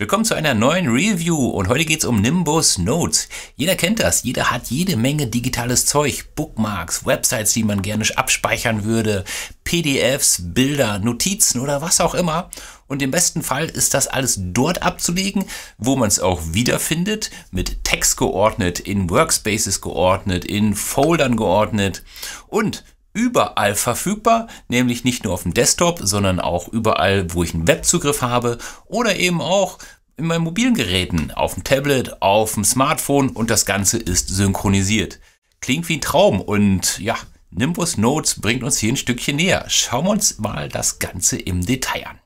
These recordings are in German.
Willkommen zu einer neuen Review und heute geht's um Nimbus Notes. Jeder kennt das, jeder hat jede Menge digitales Zeug, Bookmarks, Websites, die man gerne abspeichern würde, PDFs, Bilder, Notizen oder was auch immer. Und im besten Fall ist das alles dort abzulegen, wo man es auch wiederfindet, mit Text geordnet, in Workspaces geordnet, in Foldern geordnet. Und überall verfügbar, nämlich nicht nur auf dem Desktop, sondern auch überall, wo ich einen Webzugriff habe oder eben auch in meinen mobilen Geräten, auf dem Tablet, auf dem Smartphone und das Ganze ist synchronisiert. Klingt wie ein Traum und ja, Nimbus Notes bringt uns hier ein Stückchen näher. Schauen wir uns mal das Ganze im Detail an.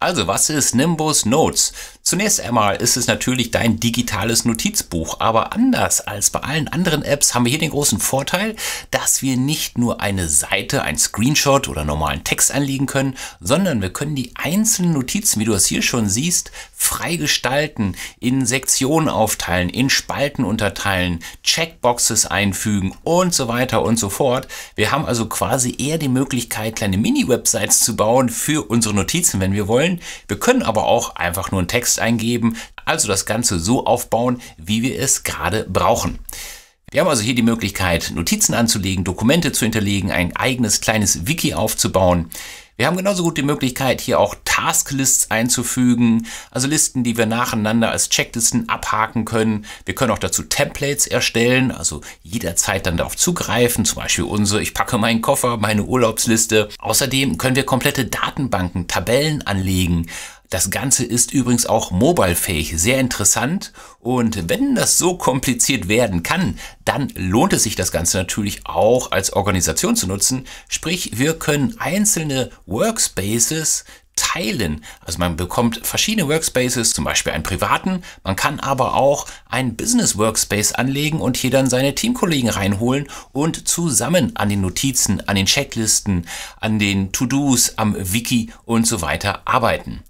Also, was ist Nimbus Notes? Zunächst einmal ist es natürlich dein digitales Notizbuch, aber anders als bei allen anderen Apps haben wir hier den großen Vorteil, dass wir nicht nur eine Seite, ein Screenshot oder normalen Text anlegen können, sondern wir können die einzelnen Notizen, wie du es hier schon siehst, freigestalten, in Sektionen aufteilen, in Spalten unterteilen, Checkboxes einfügen und so weiter und so fort. Wir haben also quasi eher die Möglichkeit, kleine Mini-Websites zu bauen für unsere Notizen, wenn wir wollen. Wir können aber auch einfach nur einen Text eingeben, also das Ganze so aufbauen, wie wir es gerade brauchen. Wir haben also hier die Möglichkeit, Notizen anzulegen, Dokumente zu hinterlegen, ein eigenes kleines Wiki aufzubauen. Wir haben genauso gut die Möglichkeit, hier auch Tasklists einzufügen, also Listen, die wir nacheinander als Checklisten abhaken können. Wir können auch dazu Templates erstellen, also jederzeit dann darauf zugreifen, zum Beispiel unsere Ich packe meinen Koffer, meine Urlaubsliste. Außerdem können wir komplette Datenbanken, Tabellen anlegen. Das Ganze ist übrigens auch mobilefähig, sehr interessant und wenn das so kompliziert werden kann, dann lohnt es sich das Ganze natürlich auch als Organisation zu nutzen. Sprich, wir können einzelne Workspaces teilen. Also man bekommt verschiedene Workspaces, zum Beispiel einen privaten. Man kann aber auch einen Business Workspace anlegen und hier dann seine Teamkollegen reinholen und zusammen an den Notizen, an den Checklisten, an den To-Dos, am Wiki und so weiter arbeiten.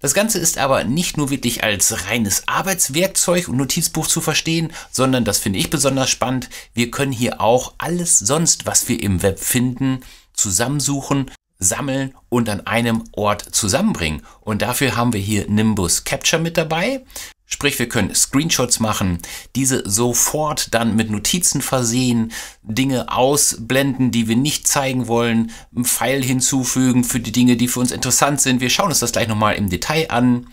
Das Ganze ist aber nicht nur wirklich als reines Arbeitswerkzeug und Notizbuch zu verstehen, sondern das finde ich besonders spannend. Wir können hier auch alles sonst, was wir im Web finden, zusammensuchen, sammeln und an einem Ort zusammenbringen. Und dafür haben wir hier Nimbus Capture mit dabei. Sprich, wir können Screenshots machen, diese sofort dann mit Notizen versehen, Dinge ausblenden, die wir nicht zeigen wollen, einen Pfeil hinzufügen für die Dinge, die für uns interessant sind. Wir schauen uns das gleich nochmal im Detail an.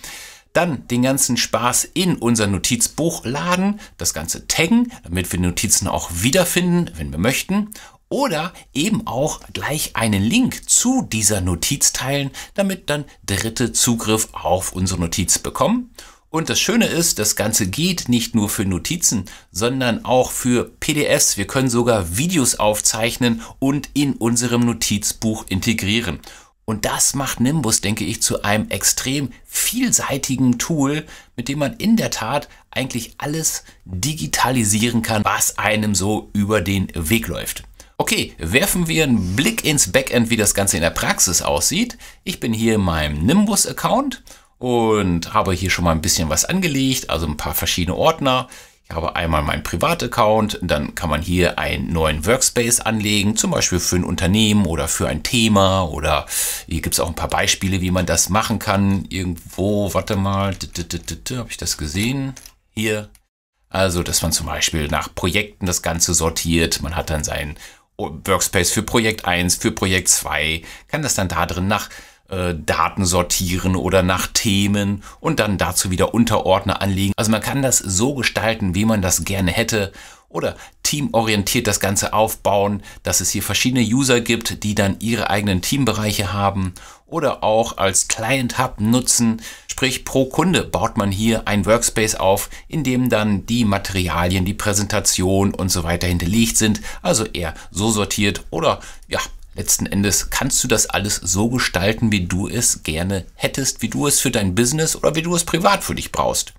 Dann den ganzen Spaß in unser Notizbuch laden, das Ganze taggen, damit wir Notizen auch wiederfinden, wenn wir möchten. Oder eben auch gleich einen Link zu dieser Notiz teilen, damit dann Dritte Zugriff auf unsere Notiz bekommen. Und das Schöne ist, das Ganze geht nicht nur für Notizen, sondern auch für PDFs. Wir können sogar Videos aufzeichnen und in unserem Notizbuch integrieren. Und das macht Nimbus, denke ich, zu einem extrem vielseitigen Tool, mit dem man in der Tat eigentlich alles digitalisieren kann, was einem so über den Weg läuft. Okay, werfen wir einen Blick ins Backend, wie das Ganze in der Praxis aussieht. Ich bin hier in meinem Nimbus-Account und habe hier schon mal ein bisschen was angelegt, also ein paar verschiedene Ordner. Ich habe einmal meinen Privataccount, dann kann man hier einen neuen Workspace anlegen, zum Beispiel für ein Unternehmen oder für ein Thema oder hier gibt es auch ein paar Beispiele, wie man das machen kann. Irgendwo, warte mal, habe ich das gesehen? Hier. Also, dass man zum Beispiel nach Projekten das Ganze sortiert. Man hat dann seinen Workspace für Projekt 1, für Projekt 2, kann das dann da drin nach äh, Daten sortieren oder nach Themen und dann dazu wieder Unterordner anlegen. Also man kann das so gestalten, wie man das gerne hätte oder teamorientiert das Ganze aufbauen, dass es hier verschiedene User gibt, die dann ihre eigenen Teambereiche haben oder auch als Client Hub nutzen. Sprich, pro Kunde baut man hier ein Workspace auf, in dem dann die Materialien, die Präsentation und so weiter hinterlegt sind. Also eher so sortiert oder ja, letzten Endes kannst du das alles so gestalten, wie du es gerne hättest, wie du es für dein Business oder wie du es privat für dich brauchst.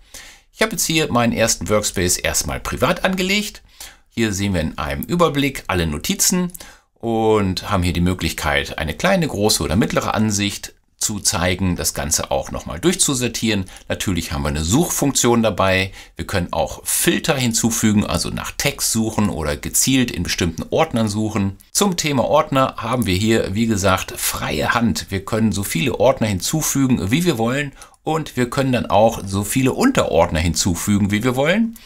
Ich habe jetzt hier meinen ersten Workspace erstmal privat angelegt. Hier sehen wir in einem Überblick alle Notizen und haben hier die Möglichkeit, eine kleine, große oder mittlere Ansicht zu zeigen, das Ganze auch nochmal durchzusortieren. Natürlich haben wir eine Suchfunktion dabei. Wir können auch Filter hinzufügen, also nach Text suchen oder gezielt in bestimmten Ordnern suchen. Zum Thema Ordner haben wir hier, wie gesagt, freie Hand. Wir können so viele Ordner hinzufügen, wie wir wollen und wir können dann auch so viele Unterordner hinzufügen, wie wir wollen.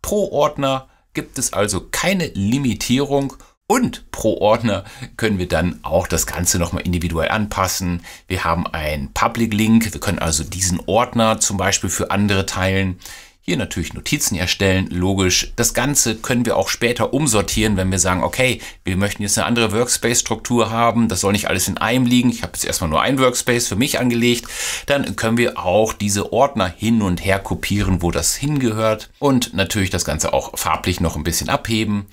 Pro Ordner gibt es also keine Limitierung und pro Ordner können wir dann auch das Ganze nochmal individuell anpassen. Wir haben einen Public Link. Wir können also diesen Ordner zum Beispiel für andere teilen. Hier natürlich Notizen erstellen, logisch. Das Ganze können wir auch später umsortieren, wenn wir sagen, okay, wir möchten jetzt eine andere Workspace-Struktur haben, das soll nicht alles in einem liegen. Ich habe jetzt erstmal nur ein Workspace für mich angelegt. Dann können wir auch diese Ordner hin und her kopieren, wo das hingehört. Und natürlich das Ganze auch farblich noch ein bisschen abheben.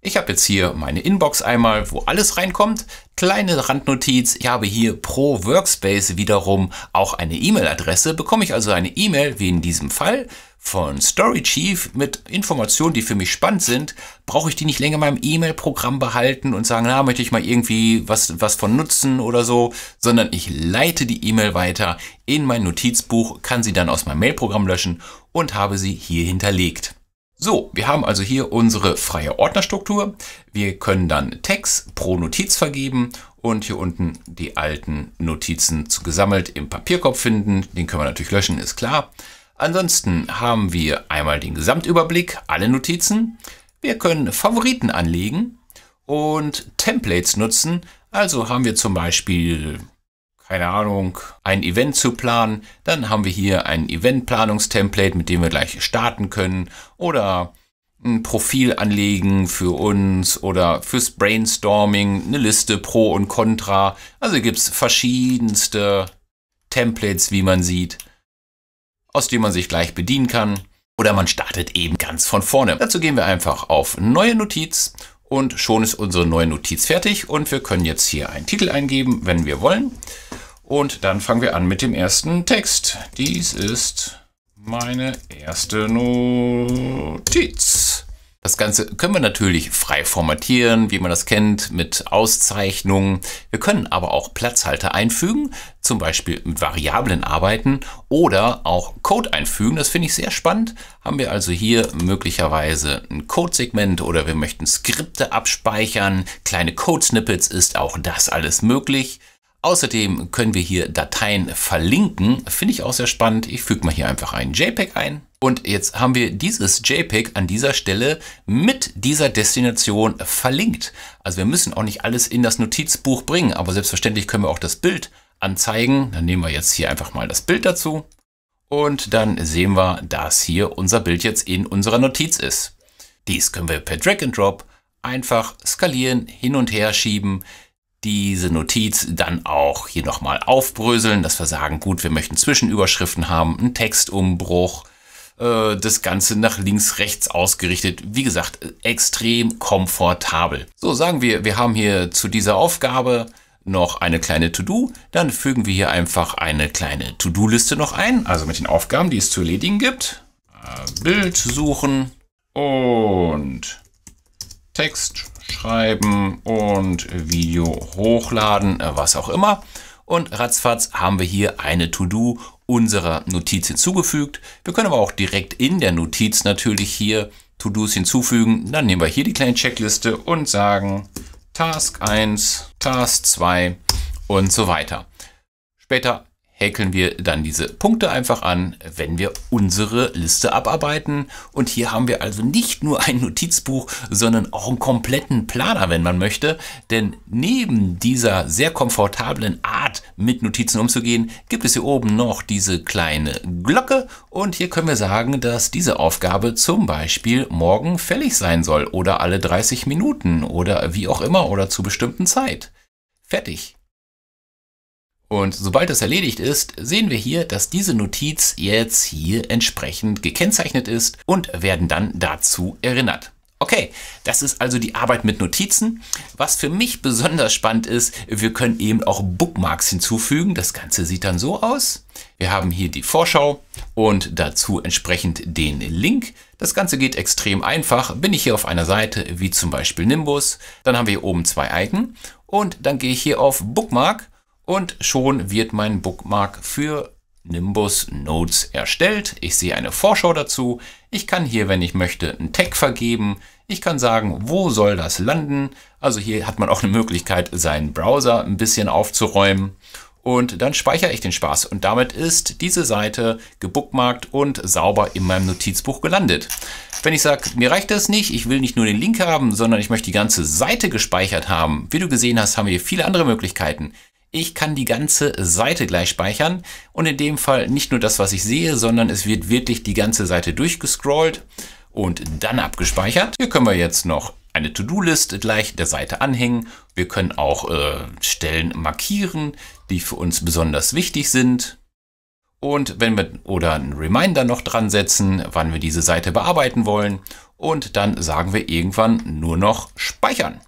Ich habe jetzt hier meine Inbox einmal, wo alles reinkommt. Kleine Randnotiz, ich habe hier pro Workspace wiederum auch eine E-Mail-Adresse. Bekomme ich also eine E-Mail, wie in diesem Fall, von StoryChief mit Informationen, die für mich spannend sind, brauche ich die nicht länger in meinem E-Mail-Programm behalten und sagen, na, möchte ich mal irgendwie was, was von nutzen oder so, sondern ich leite die E-Mail weiter in mein Notizbuch, kann sie dann aus meinem Mail-Programm löschen und habe sie hier hinterlegt. So, wir haben also hier unsere freie Ordnerstruktur. Wir können dann Tags pro Notiz vergeben und hier unten die alten Notizen zu gesammelt im Papierkorb finden. Den können wir natürlich löschen, ist klar. Ansonsten haben wir einmal den Gesamtüberblick, alle Notizen. Wir können Favoriten anlegen und Templates nutzen. Also haben wir zum Beispiel keine Ahnung, ein Event zu planen, dann haben wir hier ein Eventplanungstemplate, mit dem wir gleich starten können oder ein Profil anlegen für uns oder fürs Brainstorming, eine Liste pro und contra. Also gibt es verschiedenste Templates, wie man sieht, aus denen man sich gleich bedienen kann. Oder man startet eben ganz von vorne. Dazu gehen wir einfach auf Neue Notiz und schon ist unsere neue Notiz fertig und wir können jetzt hier einen Titel eingeben, wenn wir wollen. Und dann fangen wir an mit dem ersten Text. Dies ist meine erste Notiz. Das Ganze können wir natürlich frei formatieren, wie man das kennt, mit Auszeichnungen. Wir können aber auch Platzhalter einfügen, zum Beispiel mit Variablen arbeiten oder auch Code einfügen. Das finde ich sehr spannend. Haben wir also hier möglicherweise ein Codesegment oder wir möchten Skripte abspeichern, kleine Code-Snippets ist auch das alles möglich. Außerdem können wir hier Dateien verlinken. Finde ich auch sehr spannend. Ich füge mal hier einfach einen JPEG ein. Und jetzt haben wir dieses JPEG an dieser Stelle mit dieser Destination verlinkt. Also wir müssen auch nicht alles in das Notizbuch bringen, aber selbstverständlich können wir auch das Bild anzeigen. Dann nehmen wir jetzt hier einfach mal das Bild dazu. Und dann sehen wir, dass hier unser Bild jetzt in unserer Notiz ist. Dies können wir per Drag and Drop einfach skalieren, hin und her schieben diese Notiz dann auch hier nochmal aufbröseln, dass wir sagen, gut, wir möchten Zwischenüberschriften haben, einen Textumbruch, äh, das Ganze nach links, rechts ausgerichtet. Wie gesagt, äh, extrem komfortabel. So sagen wir, wir haben hier zu dieser Aufgabe noch eine kleine To-Do. Dann fügen wir hier einfach eine kleine To-Do-Liste noch ein, also mit den Aufgaben, die es zu erledigen gibt. Äh, Bild suchen und Text schreiben und Video hochladen, äh, was auch immer. Und ratzfatz haben wir hier eine To-Do unserer Notiz hinzugefügt. Wir können aber auch direkt in der Notiz natürlich hier To-Dos hinzufügen. Dann nehmen wir hier die kleine Checkliste und sagen Task 1, Task 2 und so weiter. Später häkeln wir dann diese Punkte einfach an, wenn wir unsere Liste abarbeiten. Und hier haben wir also nicht nur ein Notizbuch, sondern auch einen kompletten Planer, wenn man möchte. Denn neben dieser sehr komfortablen Art, mit Notizen umzugehen, gibt es hier oben noch diese kleine Glocke. Und hier können wir sagen, dass diese Aufgabe zum Beispiel morgen fällig sein soll oder alle 30 Minuten oder wie auch immer oder zu bestimmten Zeit. Fertig. Und sobald das erledigt ist, sehen wir hier, dass diese Notiz jetzt hier entsprechend gekennzeichnet ist und werden dann dazu erinnert. Okay, das ist also die Arbeit mit Notizen. Was für mich besonders spannend ist, wir können eben auch Bookmarks hinzufügen. Das Ganze sieht dann so aus. Wir haben hier die Vorschau und dazu entsprechend den Link. Das Ganze geht extrem einfach. Bin ich hier auf einer Seite wie zum Beispiel Nimbus, dann haben wir hier oben zwei Icon und dann gehe ich hier auf Bookmark und schon wird mein Bookmark für Nimbus Notes erstellt. Ich sehe eine Vorschau dazu. Ich kann hier, wenn ich möchte, einen Tag vergeben. Ich kann sagen, wo soll das landen? Also hier hat man auch eine Möglichkeit, seinen Browser ein bisschen aufzuräumen. Und dann speichere ich den Spaß. Und damit ist diese Seite gebookmarkt und sauber in meinem Notizbuch gelandet. Wenn ich sage, mir reicht das nicht, ich will nicht nur den Link haben, sondern ich möchte die ganze Seite gespeichert haben. Wie du gesehen hast, haben wir viele andere Möglichkeiten. Ich kann die ganze Seite gleich speichern und in dem Fall nicht nur das, was ich sehe, sondern es wird wirklich die ganze Seite durchgescrollt und dann abgespeichert. Hier können wir jetzt noch eine To-Do-List gleich der Seite anhängen. Wir können auch äh, Stellen markieren, die für uns besonders wichtig sind. Und wenn wir oder einen Reminder noch dran setzen, wann wir diese Seite bearbeiten wollen. Und dann sagen wir irgendwann nur noch speichern.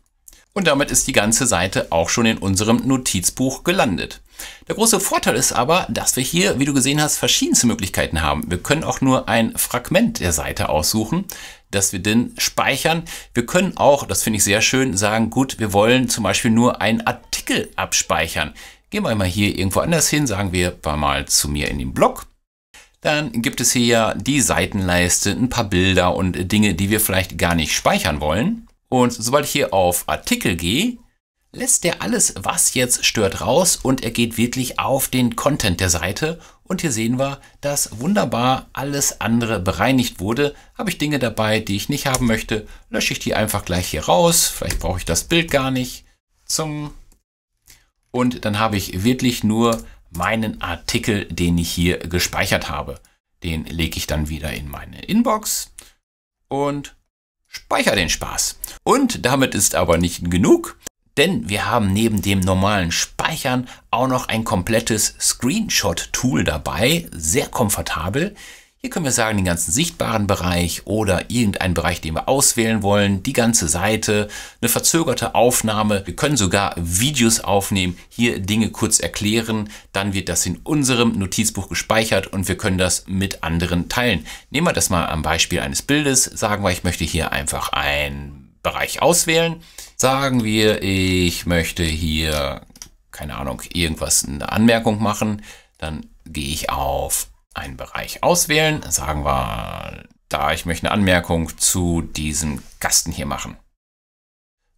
Und damit ist die ganze Seite auch schon in unserem Notizbuch gelandet. Der große Vorteil ist aber, dass wir hier, wie du gesehen hast, verschiedenste Möglichkeiten haben. Wir können auch nur ein Fragment der Seite aussuchen, dass wir den speichern. Wir können auch, das finde ich sehr schön, sagen, gut, wir wollen zum Beispiel nur einen Artikel abspeichern. Gehen wir mal hier irgendwo anders hin, sagen wir mal zu mir in den Blog. Dann gibt es hier ja die Seitenleiste, ein paar Bilder und Dinge, die wir vielleicht gar nicht speichern wollen. Und sobald ich hier auf Artikel gehe, lässt er alles, was jetzt stört, raus und er geht wirklich auf den Content der Seite. Und hier sehen wir, dass wunderbar alles andere bereinigt wurde. Habe ich Dinge dabei, die ich nicht haben möchte, lösche ich die einfach gleich hier raus. Vielleicht brauche ich das Bild gar nicht. Zum und dann habe ich wirklich nur meinen Artikel, den ich hier gespeichert habe. Den lege ich dann wieder in meine Inbox und Speicher den Spaß. Und damit ist aber nicht genug, denn wir haben neben dem normalen Speichern auch noch ein komplettes Screenshot-Tool dabei, sehr komfortabel. Hier können wir sagen, den ganzen sichtbaren Bereich oder irgendeinen Bereich, den wir auswählen wollen, die ganze Seite, eine verzögerte Aufnahme. Wir können sogar Videos aufnehmen, hier Dinge kurz erklären. Dann wird das in unserem Notizbuch gespeichert und wir können das mit anderen teilen. Nehmen wir das mal am Beispiel eines Bildes. Sagen wir, ich möchte hier einfach einen Bereich auswählen. Sagen wir, ich möchte hier keine Ahnung, irgendwas eine Anmerkung machen, dann gehe ich auf einen Bereich auswählen. Sagen wir, da ich möchte eine Anmerkung zu diesem Kasten hier machen.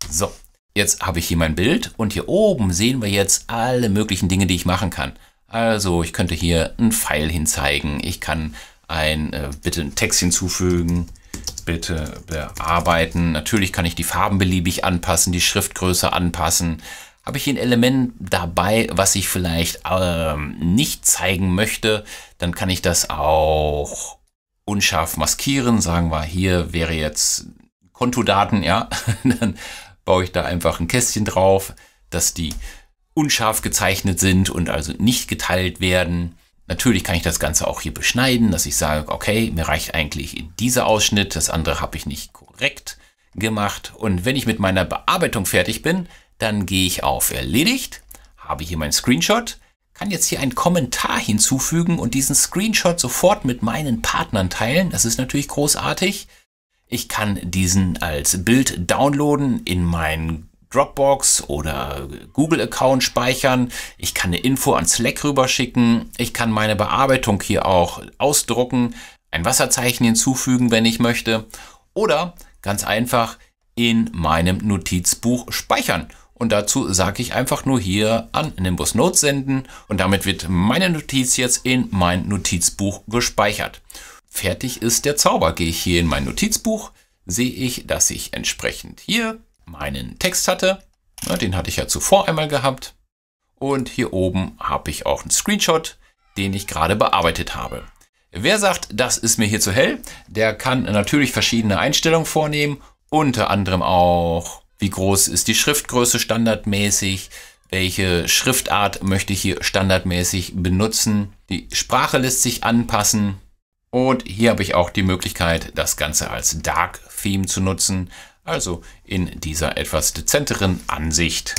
So, jetzt habe ich hier mein Bild und hier oben sehen wir jetzt alle möglichen Dinge, die ich machen kann. Also ich könnte hier einen Pfeil hinzeigen, ich kann ein äh, bitte einen Text hinzufügen, bitte bearbeiten. Natürlich kann ich die Farben beliebig anpassen, die Schriftgröße anpassen habe ich ein Element dabei, was ich vielleicht ähm, nicht zeigen möchte, dann kann ich das auch unscharf maskieren. Sagen wir, hier wäre jetzt Kontodaten, ja, dann baue ich da einfach ein Kästchen drauf, dass die unscharf gezeichnet sind und also nicht geteilt werden. Natürlich kann ich das Ganze auch hier beschneiden, dass ich sage, okay, mir reicht eigentlich dieser Ausschnitt, das andere habe ich nicht korrekt gemacht. Und wenn ich mit meiner Bearbeitung fertig bin, dann gehe ich auf Erledigt, habe hier meinen Screenshot, kann jetzt hier einen Kommentar hinzufügen und diesen Screenshot sofort mit meinen Partnern teilen. Das ist natürlich großartig. Ich kann diesen als Bild downloaden, in meinen Dropbox oder Google-Account speichern. Ich kann eine Info an Slack rüberschicken. Ich kann meine Bearbeitung hier auch ausdrucken, ein Wasserzeichen hinzufügen, wenn ich möchte. Oder ganz einfach in meinem Notizbuch speichern. Und dazu sage ich einfach nur hier an Nimbus Notes senden und damit wird meine Notiz jetzt in mein Notizbuch gespeichert. Fertig ist der Zauber. Gehe ich hier in mein Notizbuch, sehe ich, dass ich entsprechend hier meinen Text hatte. Den hatte ich ja zuvor einmal gehabt. Und hier oben habe ich auch einen Screenshot, den ich gerade bearbeitet habe. Wer sagt, das ist mir hier zu hell, der kann natürlich verschiedene Einstellungen vornehmen, unter anderem auch wie groß ist die Schriftgröße standardmäßig? Welche Schriftart möchte ich hier standardmäßig benutzen? Die Sprache lässt sich anpassen. Und hier habe ich auch die Möglichkeit, das Ganze als Dark Theme zu nutzen. Also in dieser etwas dezenteren Ansicht.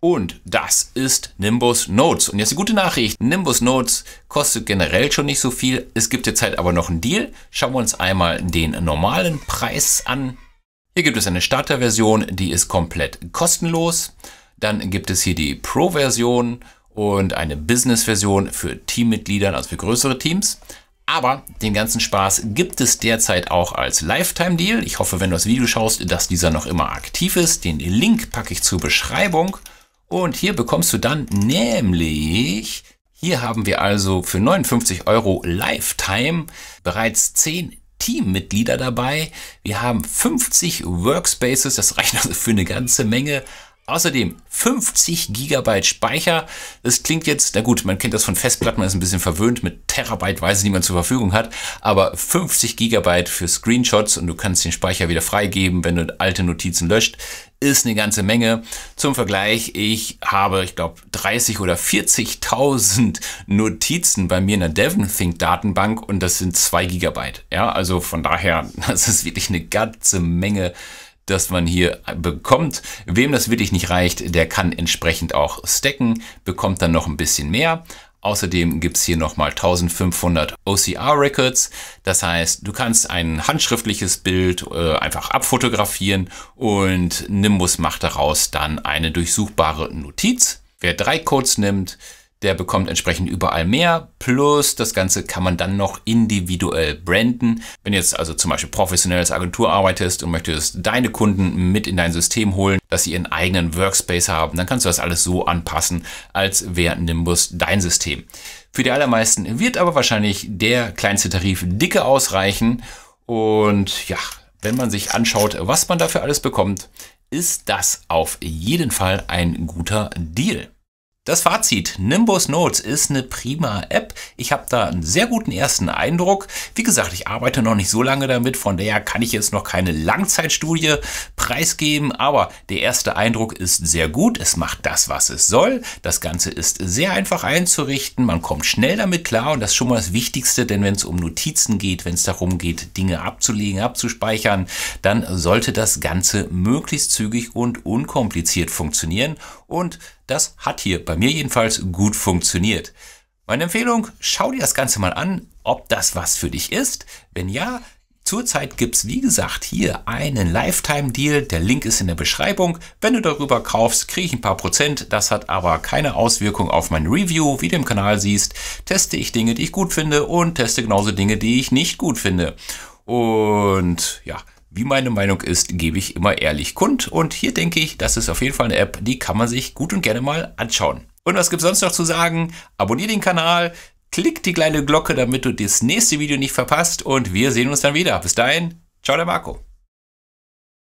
Und das ist Nimbus Notes. Und jetzt die gute Nachricht. Nimbus Notes kostet generell schon nicht so viel. Es gibt jetzt aber noch einen Deal. Schauen wir uns einmal den normalen Preis an. Hier gibt es eine Starterversion, die ist komplett kostenlos. Dann gibt es hier die Pro-Version und eine Business-Version für Teammitglieder, also für größere Teams. Aber den ganzen Spaß gibt es derzeit auch als Lifetime-Deal. Ich hoffe, wenn du das Video schaust, dass dieser noch immer aktiv ist. Den Link packe ich zur Beschreibung. Und hier bekommst du dann nämlich, hier haben wir also für 59 Euro Lifetime bereits 10 Teammitglieder dabei. Wir haben 50 Workspaces, das reicht also für eine ganze Menge Außerdem 50 Gigabyte Speicher. Das klingt jetzt, na gut, man kennt das von Festplatten, man ist ein bisschen verwöhnt mit Terabyte, Terabyteweise, die man zur Verfügung hat. Aber 50 Gigabyte für Screenshots und du kannst den Speicher wieder freigeben, wenn du alte Notizen löscht, ist eine ganze Menge. Zum Vergleich, ich habe, ich glaube, 30 oder 40.000 Notizen bei mir in der DevonThink Datenbank und das sind 2 Gigabyte. Ja, also von daher, das ist wirklich eine ganze Menge das man hier bekommt. Wem das wirklich nicht reicht, der kann entsprechend auch stacken, bekommt dann noch ein bisschen mehr. Außerdem gibt's hier nochmal 1500 OCR-Records. Das heißt, du kannst ein handschriftliches Bild äh, einfach abfotografieren und Nimbus macht daraus dann eine durchsuchbare Notiz. Wer drei Codes nimmt, der bekommt entsprechend überall mehr. Plus das Ganze kann man dann noch individuell branden. Wenn jetzt also zum Beispiel professionell als Agentur arbeitest und möchtest deine Kunden mit in dein System holen, dass sie ihren eigenen Workspace haben, dann kannst du das alles so anpassen, als wäre Nimbus dein System. Für die allermeisten wird aber wahrscheinlich der kleinste Tarif dicke ausreichen. Und ja, wenn man sich anschaut, was man dafür alles bekommt, ist das auf jeden Fall ein guter Deal. Das Fazit, Nimbus Notes ist eine prima App. Ich habe da einen sehr guten ersten Eindruck. Wie gesagt, ich arbeite noch nicht so lange damit, von daher kann ich jetzt noch keine Langzeitstudie preisgeben, aber der erste Eindruck ist sehr gut. Es macht das, was es soll. Das Ganze ist sehr einfach einzurichten. Man kommt schnell damit klar und das ist schon mal das Wichtigste, denn wenn es um Notizen geht, wenn es darum geht, Dinge abzulegen, abzuspeichern, dann sollte das Ganze möglichst zügig und unkompliziert funktionieren und das hat hier bei mir jedenfalls gut funktioniert. Meine Empfehlung, schau dir das Ganze mal an, ob das was für dich ist. Wenn ja, Zurzeit gibt es, wie gesagt, hier einen Lifetime-Deal. Der Link ist in der Beschreibung. Wenn du darüber kaufst, kriege ich ein paar Prozent. Das hat aber keine Auswirkung auf mein Review. Wie du im Kanal siehst, teste ich Dinge, die ich gut finde und teste genauso Dinge, die ich nicht gut finde. Und ja, wie meine Meinung ist, gebe ich immer ehrlich kund und hier denke ich, das ist auf jeden Fall eine App, die kann man sich gut und gerne mal anschauen. Und was gibt es sonst noch zu sagen? Abonnier den Kanal, klick die kleine Glocke, damit du das nächste Video nicht verpasst und wir sehen uns dann wieder. Bis dahin, ciao der Marco.